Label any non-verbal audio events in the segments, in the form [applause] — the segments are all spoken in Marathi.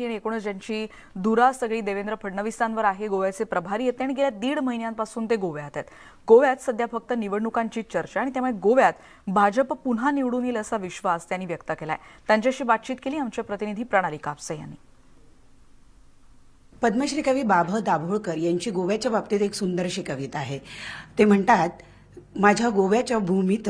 एकूणच ज्यांची दुरा सगळी देवेंद्र फडणवीसांवर आहे गोव्याचे प्रभारी येते आणि गेल्या दीड महिन्यांपासून ते गोव्यात आहेत गोव्यात सध्या फक्त निवडणुकांची चर्चा आणि त्यामुळे गोव्यात भाजप पुन्हा निवडून येईल असा विश्वास त्यांनी व्यक्त केलाय त्यांच्याशी बातचीत केली आमच्या प्रतिनिधी प्रणाली कापसे यांनी पद्मश्री कवी बाभ दाभोळकर यांची गोव्याच्या बाबतीत एक सुंदरशी कविता आहे ते म्हणतात माझ्या गोव्याच्या भूमीत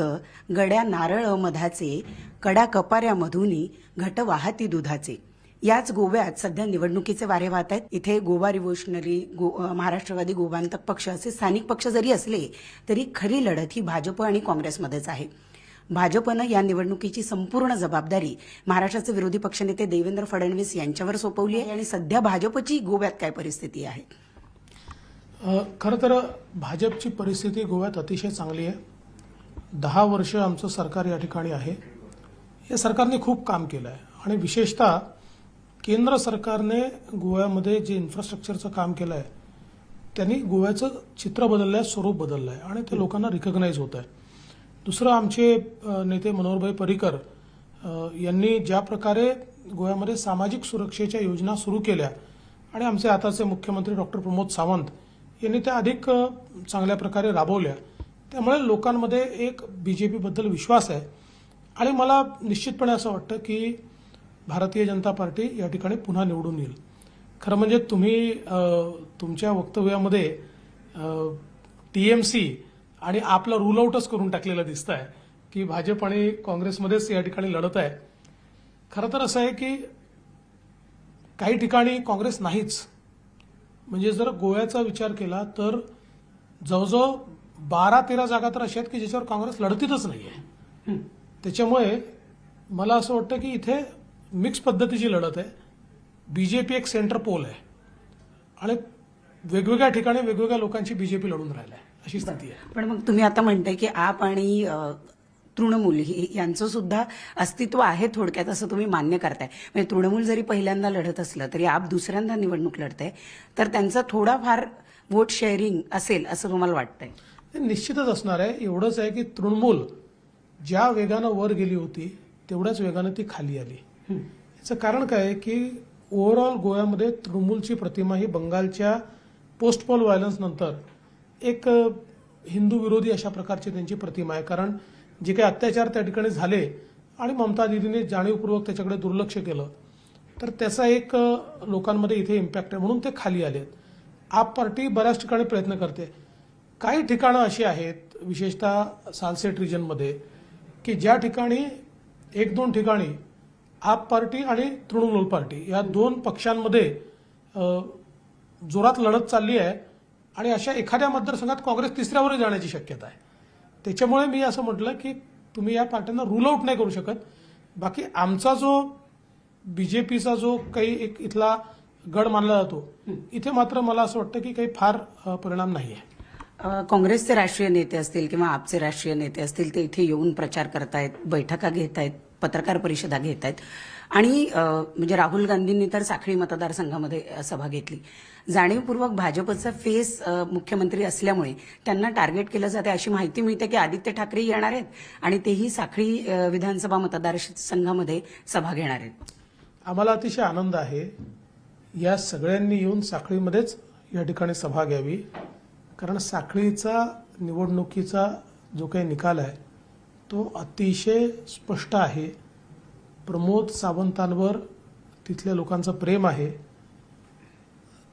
गड्या नारळ मधाचे कडा कपाऱ्यामधून घट वाहती दुधाचे याच गोव्यात सध्या निवडणुकीचे वारे वाहत आहेत इथे गोवा रिव्होल्युशनरी गो महाराष्ट्रवादी गोवांतक पक्ष असे स्थानिक पक्ष जरी असले तरी खरी लढत ही भाजप आणि काँग्रेसमध्येच आहे भाजपनं या निवडणुकीची संपूर्ण जबाबदारी महाराष्ट्राचे विरोधी पक्षनेते देवेंद्र फडणवीस यांच्यावर सोपवली आहे आणि सध्या भाजपची गोव्यात काय परिस्थिती आहे खरं तर भाजपची परिस्थिती गोव्यात अतिशय चांगली आहे दहा वर्ष आमचं सरकार या ठिकाणी आहे या सरकारने खूप काम केलं आहे आणि विशेषतः केंद्र सरकारने गोव्यामध्ये जे इन्फ्रास्ट्रक्चरचं काम केलं आहे त्यांनी गोव्याचं चित्र बदललं आहे स्वरूप बदललं आहे आणि ते लोकांना रिकग्नाईज होत आहे दुसरं आमचे नेते मनोहरभाई परिकर यांनी ज्या प्रकारे गोव्यामध्ये सामाजिक सुरक्षेच्या योजना सुरू केल्या आणि आमचे आताचे मुख्यमंत्री डॉक्टर प्रमोद सावंत यांनी त्या अधिक चांगल्या प्रकारे राबवल्या त्यामुळे लोकांमध्ये एक बी जे पीबद्दल विश्वास आहे आणि मला निश्चितपणे असं वाटतं की भारतीय जनता पार्टी या ठिकाणी पुन्हा निवडून येईल खरं म्हणजे तुम्ही तुमच्या वक्तव्यामध्ये टी एम सी आणि आपला रूल आऊटच करून टाकलेला दिसत आहे की भाजप आणि काँग्रेसमध्येच या ठिकाणी लढत आहे खरं तर असं आहे की काही ठिकाणी काँग्रेस नाहीच म्हणजे जर गोव्याचा विचार केला तर जवळजवळ बारा तेरा जागा तर अशा आहेत की ज्याच्यावर काँग्रेस लढतीतच नाही आहे त्याच्यामुळे मला असं वाटतं की इथे मिक्स पद्धतीची लढत आहे बीजेपी एक सेंटर पोल आहे आणि वेगवेगळ्या ठिकाणी वेगवेगळ्या लोकांची बीजेपी लढून राहिला आहे अशी स्थिती आहे पण मग तुम्ही आता म्हणताय की आप आणि तृणमूल यांचं सुद्धा अस्तित्व आहे थोडक्यात असं तुम्ही मान्य करताय म्हणजे तृणमूल जरी पहिल्यांदा लढत असलं तरी आप दुसऱ्यांदा निवडणूक लढताय तर त्यांचा थोडाफार वोट शेअरिंग असेल असं तुम्हाला वाटतंय निश्चितच असणार आहे एवढंच आहे की तृणमूल ज्या वेगानं वर गेली होती तेवढ्याच वेगानं ती खाली आली याचं कारण काय की ओव्हरऑल गोव्यामध्ये तृणमूलची प्रतिमा ही बंगालच्या पोस्टपॉल पॉल नंतर एक हिंदू विरोधी अशा प्रकारची त्यांची प्रतिमा आहे कारण जे काही अत्याचार त्या ठिकाणी झाले आणि ममता दिदीने जाणीवपूर्वक त्याच्याकडे दुर्लक्ष केलं तर त्याचा एक लोकांमध्ये इथे इम्पॅक्ट आहे म्हणून ते खाली आले आप पार्टी बऱ्याच ठिकाणी प्रयत्न करते काही ठिकाणं अशी आहेत विशेषतः सालसेट रिजनमध्ये की ज्या ठिकाणी एक दोन ठिकाणी आप पार्टी आणि तृणमूल पार्टी या दोन पक्षांमध्ये जोरात लढत चालली आहे आणि अशा एखाद्या मतदारसंघात काँग्रेस तिसऱ्यावर जाण्याची शक्यता आहे त्याच्यामुळे मी असं म्हटलं की तुम्ही या पार्ट्यांना रूल आउट नाही करू शकत बाकी आमचा जो बी जे पीचा जो काही एक इथला गड मानला जातो इथे मात्र मला असं वाटतं की काही फार परिणाम नाही आहे काँग्रेसचे राष्ट्रीय नेते असतील किंवा आपचे राष्ट्रीय नेते असतील ते इथे येऊन प्रचार करतायत बैठका घेत आहेत पत्रकार परिषदा घेत आहेत आणि म्हणजे राहुल गांधींनी तर साखळी मतदारसंघामध्ये सभा घेतली जाणीवपूर्वक भाजपचा फेस मुख्यमंत्री असल्यामुळे त्यांना टार्गेट केलं जाते अशी माहिती मिळते की आदित्य ठाकरे येणार आहेत आणि तेही साखळी विधानसभा मतदारसंघामध्ये सभा घेणार आहेत आम्हाला अतिशय आनंद आहे या सगळ्यांनी येऊन साखळीमध्येच या ठिकाणी सभा घ्यावी कारण साखळीचा निवडणुकीचा जो काही निकाल आहे तो अतिशय स्पष्ट आहे प्रमोद सावंतांवर तिथल्या लोकांचं प्रेम आहे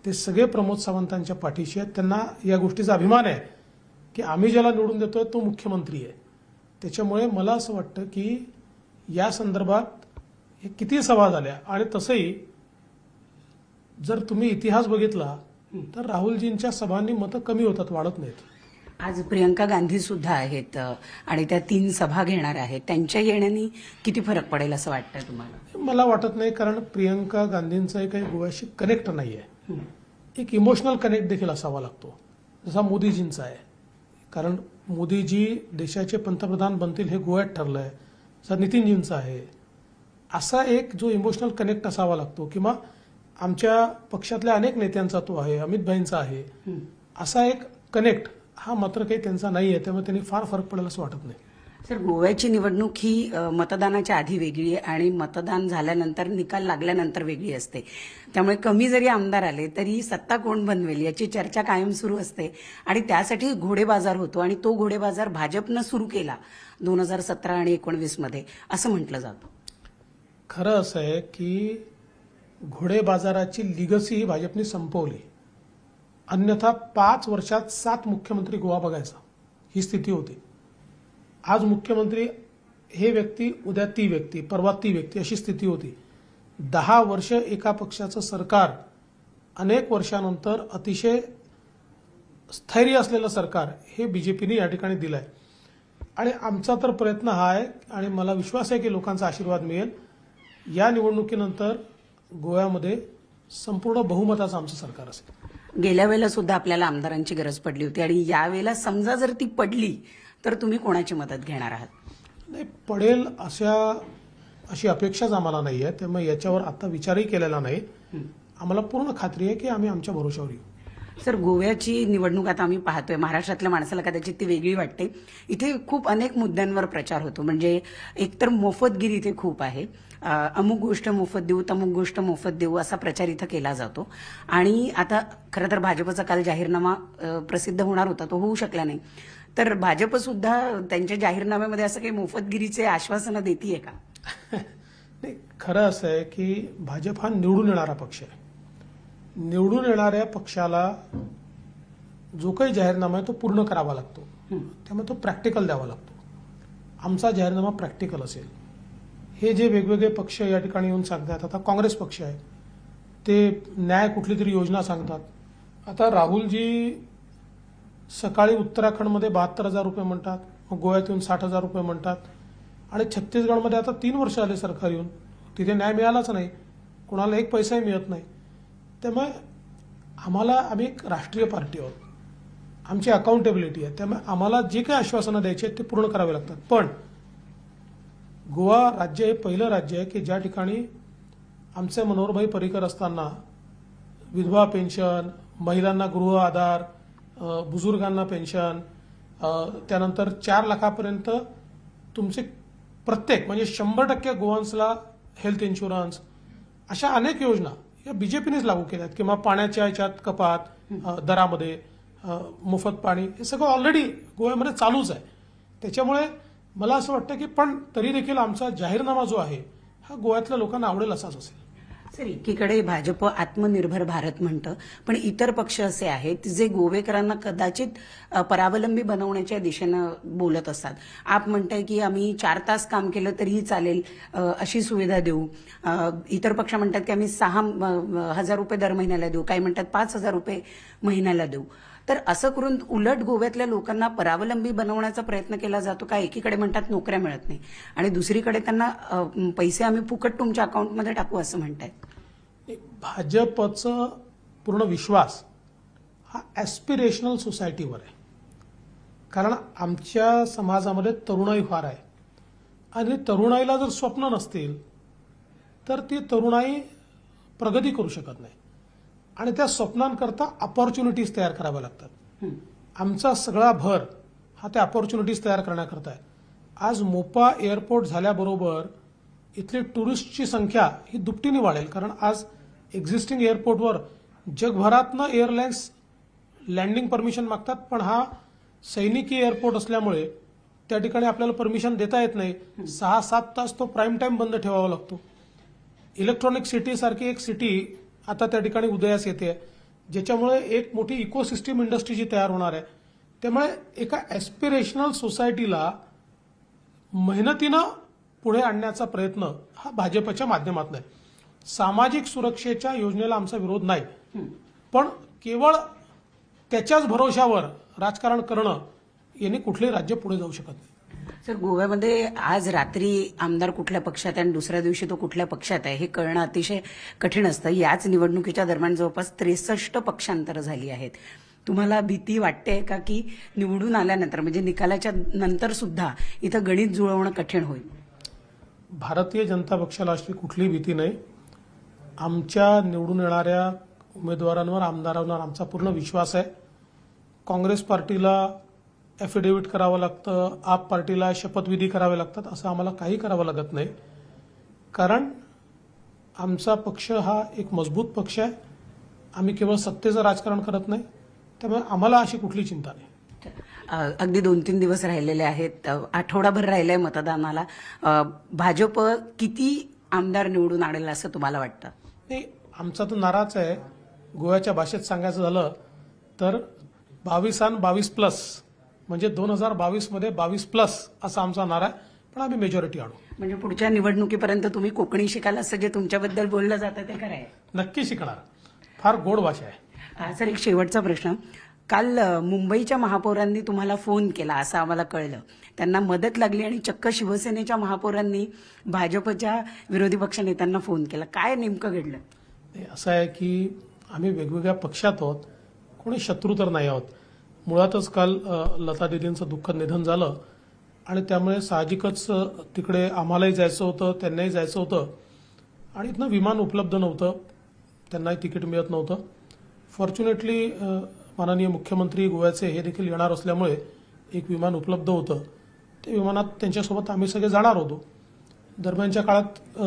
ते सगळे प्रमोद सावंतांच्या पाठीशी आहेत त्यांना या गोष्टीचा अभिमान आहे की आम्ही ज्याला निवडून देतोय तो मुख्यमंत्री आहे त्याच्यामुळे मला असं वाटतं की या संदर्भात हे किती सभा झाल्या आणि तसंही जर तुम्ही इतिहास बघितला तर राहुलजींच्या सभांनी मतं कमी होतात वाढत नाहीत आज प्रियंका गांधी सुद्धा आहेत आणि त्या तीन सभा घेणार आहेत त्यांच्या येण्याने किती फरक पडेल असं वाटतं तुम्हाला मला वाटत नाही कारण प्रियंका गांधींचा काही गोव्याशी कनेक्ट नाही आहे एक इमोशनल कनेक्ट देखील असावा लागतो जसा मोदीजींचा आहे कारण मोदीजी देशाचे पंतप्रधान बनतील हे गोव्यात ठरलं आहे जसा नितीनजींचा आहे असा एक जो इमोशनल कनेक्ट असावा लागतो किंवा आमच्या पक्षातल्या अनेक नेत्यांचा तो आहे अमित भाईंचा आहे असा एक कनेक्ट हा मात्र काही त्यांचा नाही आहे त्यामुळे त्यांनी फार फरक पडेल असं वाटत नाही सर गोव्याची निवडणूक ही मतदानाच्या आधी वेगळी आहे आणि मतदान झाल्यानंतर निकाल लागल्यानंतर वेगळी असते त्यामुळे कमी जरी आमदार आले तरी सत्ता कोण बनवेल याची चर्चा कायम सुरू असते आणि त्यासाठी घोडेबाजार होतो आणि तो घोडेबाजार भाजपनं सुरू केला दोन हजार सतरा आणि एकोणवीसमध्ये असं म्हटलं जातं खरं असं आहे की घोडेबाजाराची लिगसी ही भाजपने संपवली अन्यथा पाच वर्षात सात मुख्यमंत्री गोवा बघायचा ही स्थिती होती आज मुख्यमंत्री हे व्यक्ती उद्या ती व्यक्ती परवा ती व्यक्ती अशी स्थिती होती दहा वर्ष एका पक्षाचं सरकार अनेक वर्षानंतर अतिशय स्थैर्य असलेलं सरकार हे बी जे पीने या ठिकाणी दिलं आहे आणि आमचा तर प्रयत्न हा आहे आणि मला विश्वास आहे की लोकांचा आशीर्वाद मिळेल या निवडणुकीनंतर गोव्यामध्ये संपूर्ण बहुमताचं आमचं सरकार असेल गेल्या वेळेला सुद्धा आपल्याला आमदारांची गरज पडली होती आणि यावेळेला समजा जर ती पडली तर तुम्ही कोणाची मदत घेणार आहात नाही पडेल अशा अशी अपेक्षाच आम्हाला नाही आहे त्यामुळे याच्यावर आता विचारही केलेला नाही आम्हाला पूर्ण खात्री आहे की आम्ही आमच्या भरोशावर येऊ सर गोव्याची निवडणूक आता आम्ही पाहतोय महाराष्ट्रातल्या माणसाला कदाचित ती वेगळी वाटते इथे खूप अनेक मुद्द्यांवर प्रचार होतो म्हणजे एकतर मोफतगिरी इथे खूप आहे अमुक गोष्ट मोफत देऊ तमुक गोष्ट मोफत देऊ असा प्रचार इथं केला जातो आणि आता खरं तर भाजपचा काल जाहीरनामा प्रसिद्ध होणार होता तो होऊ शकला नाही तर भाजप सुद्धा त्यांच्या जाहीरनाम्यामध्ये असं काही मोफतगिरीचे आश्वासनं देते का [laughs] नाही खरं असं आहे की भाजप हा निवडून येणारा पक्ष आहे निवडून येणाऱ्या पक्षाला जो काही जाहीरनामा आहे तो पूर्ण करावा लागतो त्यामुळे तो प्रॅक्टिकल द्यावा लागतो आमचा जाहीरनामा प्रॅक्टिकल असेल हे जे वेगवेगळे पक्ष या ठिकाणी येऊन सांगतात आता काँग्रेस पक्ष आहे ते न्याय कुठली तरी योजना सांगतात आता राहुलजी सकाळी उत्तराखंडमध्ये बहात्तर हजार रुपये म्हणतात मग गोव्यात येऊन साठ हजार रुपये म्हणतात आणि छत्तीसगडमध्ये आता तीन वर्ष आले सरकार येऊन तिथे न्याय मिळालाच नाही कोणाला एक पैसाही मिळत नाही त्यामुळे आम्हाला आम्ही एक राष्ट्रीय पार्टी आहोत आमची अकाउंटेबिलिटी आहे त्यामुळे आम्हाला जे काही आश्वासनं द्यायची आहेत ते पूर्ण करावे लागतात पण गोवा राज्य हे पहिलं राज्य आहे की ज्या ठिकाणी आमचे मनोहरभाई परिकर असताना विधवा पेन्शन महिलांना गृह आधार बुजुर्गांना पेन्शन त्यानंतर चार लाखापर्यंत तुमचे प्रत्येक म्हणजे शंभर टक्के गोवन्सला हेल्थ इन्शुरन्स अशा अनेक योजना या बीजेपीनेच लागू केल्या आहेत किंवा पाण्याच्या याच्यात कपात दरामध्ये मोफत पाणी हे सगळं ऑलरेडी गोव्यामध्ये चालूच आहे त्याच्यामुळे मला असं वाटतं की पण तरी देखील आमचा जाहीरनामा जो आहे हा गोव्यातल्या लोकांना आवडेल असाच असेल सर एकीकडे भाजप आत्मनिर्भर भारत म्हणतं पण इतर पक्ष असे आहेत जे गोवेकरांना कदाचित परावलंबी बनवण्याच्या दिशेनं बोलत असतात आप म्हणताय की आम्ही चार तास काम केलं तरीही चालेल अशी सुविधा देऊ इतर पक्ष म्हणतात की आम्ही सहा हजार रुपये दर महिन्याला देऊ काही म्हणतात पाच हजार रुपये महिन्याला देऊ तर असं करून उलट गोव्यातल्या लोकांना परावलंबी बनवण्याचा प्रयत्न केला जातो का एकीकडे म्हणतात नोकऱ्या मिळत नाही आणि दुसरीकडे त्यांना पैसे आम्ही फुकट तुमच्या अकाउंटमध्ये टाकू असं म्हणतायत भाजपचं पूर्ण विश्वास हा ॲस्पिरेशनल सोसायटीवर आहे कारण आमच्या समाजामध्ये तरुणाई फार आहे आणि तरुणाईला जर स्वप्न नसतील तर ती तरुणाई प्रगती करू शकत नाही आणि त्या स्वप्नांकरता अपॉर्च्युनिटीज तयार कराव्या लागतात आमचा सगळा भर हा त्या अपॉर्च्युनिटीज तयार करण्याकरता आहे आज मोपा एअरपोर्ट झाल्याबरोबर इथली टुरिस्टची संख्या ही दुपटीने वाढेल कारण आज एक्झिस्टिंग एअरपोर्टवर जगभरातनं एअरलाइन्स लँडिंग परमिशन मागतात पण हा सैनिकी एअरपोर्ट असल्यामुळे त्या ठिकाणी आपल्याला परमिशन देता येत नाही सहा सात तास तो प्राईम टाईम बंद ठेवावा लागतो इलेक्ट्रॉनिक सिटी सारखी एक सिटी आता त्या ठिकाणी उदयास येते ज्याच्यामुळे एक मोठी इकोसिस्टीम इंडस्ट्री जी तयार होणार आहे त्यामुळे एका एस्पिरेशनल सोसायटीला मेहनतीनं पुढे आणण्याचा प्रयत्न हा भाजपच्या माध्यमातून आहे सामाजिक सुरक्षेच्या योजनेला आमचा विरोध नाही पण केवळ त्याच्याच भरोशावर राजकारण करणं याने कुठलेही राज्य पुढे जाऊ शकत नाही सर गोव्यामध्ये आज रात्री आमदार कुठल्या पक्षात आहे आणि दुसऱ्या दिवशी तो कुठल्या पक्षात आहे हे कळणं अतिशय कठीण असतं याच निवडणुकीच्या दरम्यान जवळपास त्रेसष्ट पक्षांतर झाली आहेत तुम्हाला भीती वाटते का की निवडून आल्यानंतर म्हणजे निकालाच्या नंतर सुद्धा इथं गणित जुळवणं कठीण होईल भारतीय जनता पक्षाला अशी कुठली भीती नाही आमच्या निवडून येणाऱ्या उमेदवारांवर आमदारांवर आमचा पूर्ण विश्वास आहे काँग्रेस पार्टीला एफिडेविट करावं लागतं आप पार्टीला शपथविधी करावे लागतात असं आम्हाला काही करावं लागत नाही कारण आमचा पक्ष हा एक मजबूत पक्ष आहे आम्ही केवळ सत्तेचं राजकारण करत नाही त्यामुळे आम्हाला अशी कुठली चिंता नाही अगदी दोन तीन दिवस राहिलेले आहेत आठवडाभर राहिलाय मतदानाला भाजप किती आमदार निवडून आणेल असं तुम्हाला वाटतं नाही आमचा तो नाराज आहे गोव्याच्या भाषेत सांगायचं झालं तर बावीस आण बावीस प्लस म्हणजे दोन हजार मध्ये बावीस प्लस असा आमचा नारा आहे पण आम्ही मेजॉरिटी आणू म्हणजे पुढच्या निवडणुकीपर्यंत तुम्ही कोकणी शिकाल असं जे तुमच्याबद्दल बोललं जातं ते खरं आहे नक्की शिकणार फार गोड भाषा आहे हा, सर एक शेवटचा प्रश्न काल मुंबईच्या महापौरांनी तुम्हाला फोन केला असं आम्हाला कळलं त्यांना मदत लागली आणि चक्क शिवसेनेच्या महापौरांनी भाजपच्या विरोधी पक्षनेत्यांना फोन केला काय नेमकं घडलं असं आहे की आम्ही वेगवेगळ्या पक्षात आहोत कोणी शत्रू तर नाही आहोत मुळातच काल लता दिदींचं दुःख निधन झालं आणि त्यामुळे साहजिकच तिकडे आम्हालाही जायचं होतं त्यांनाही जायचं होतं आणि इथनं विमान उपलब्ध नव्हतं त्यांनाही तिकीट मिळत नव्हतं फॉर्च्युनेटली माननीय मुख्यमंत्री गोव्याचे हे देखील येणार असल्यामुळे एक विमान उपलब्ध होतं ते विमानात त्यांच्यासोबत आम्ही सगळे जाणार होतो दरम्यानच्या काळात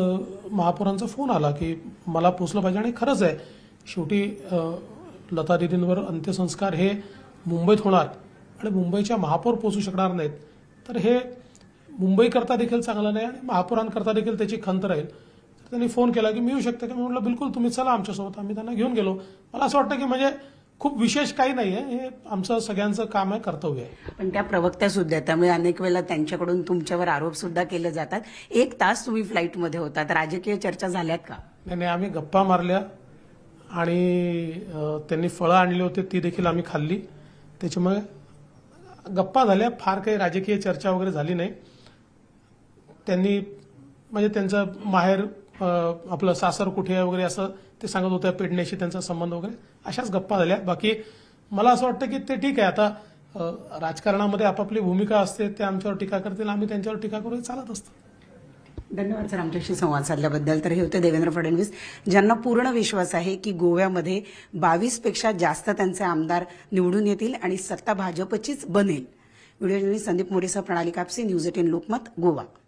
महापौरांचा फोन आला की मला पोचलं पाहिजे आणि खरंच आहे शेवटी लता दिदींवर अंत्यसंस्कार हे मुंबईत होणार आणि मुंबईच्या महापौर पोचू शकणार नाहीत तर हे मुंबईकरता देखील चांगलं नाही आणि महापौरांकरता देखील त्याची खंत राहील तर त्यांनी फोन केला की मी येऊ शकते की म्हटलं बिलकुल तुम्ही चला आमच्यासोबत आम्ही त्यांना घेऊन गेलो मला असं वाटतं की म्हणजे खूप विशेष काही नाही आहे हे आमचं सगळ्यांचं काम आहे कर्तव्य आहे पण त्या प्रवक्त्या सुद्धा त्यामुळे अनेक वेळेला त्यांच्याकडून तुमच्यावर आरोप सुद्धा केले जातात एक तास तुम्ही फ्लाईटमध्ये होतात राजकीय चर्चा झाल्यात का नाही नाही आम्ही गप्पा मारल्या आणि त्यांनी फळं आणली होती ती देखील आम्ही खाल्ली त्याच्यामुळे गप्पा झाल्या फार काही राजकीय चर्चा वगैरे झाली नाही त्यांनी म्हणजे त्यांचं माहेर आपलं सासर कुठे वगैरे असं ते सांगत होतं पेडण्याशी त्यांचा संबंध वगैरे अशाच गप्पा झाल्या बाकी मला असं वाटतं की ते ठीक आहे आता राजकारणामध्ये आपापली भूमिका असते ते आमच्यावर टीका करतील आम्ही त्यांच्यावर टीका करू चालत असतं धन्यवाद सर आमच्याशी संवाद साधल्याबद्दल तर हे होते देवेंद्र फडणवीस ज्यांना पूर्ण विश्वास आहे की गोव्यामध्ये बावीसपेक्षा जास्त त्यांचे आमदार निवडून येतील आणि सत्ता भाजपचीच बनेल व्हिडिओ संदीप मोरेसह प्रणाली कापसी न्यूज एटीन लोकमत गोवा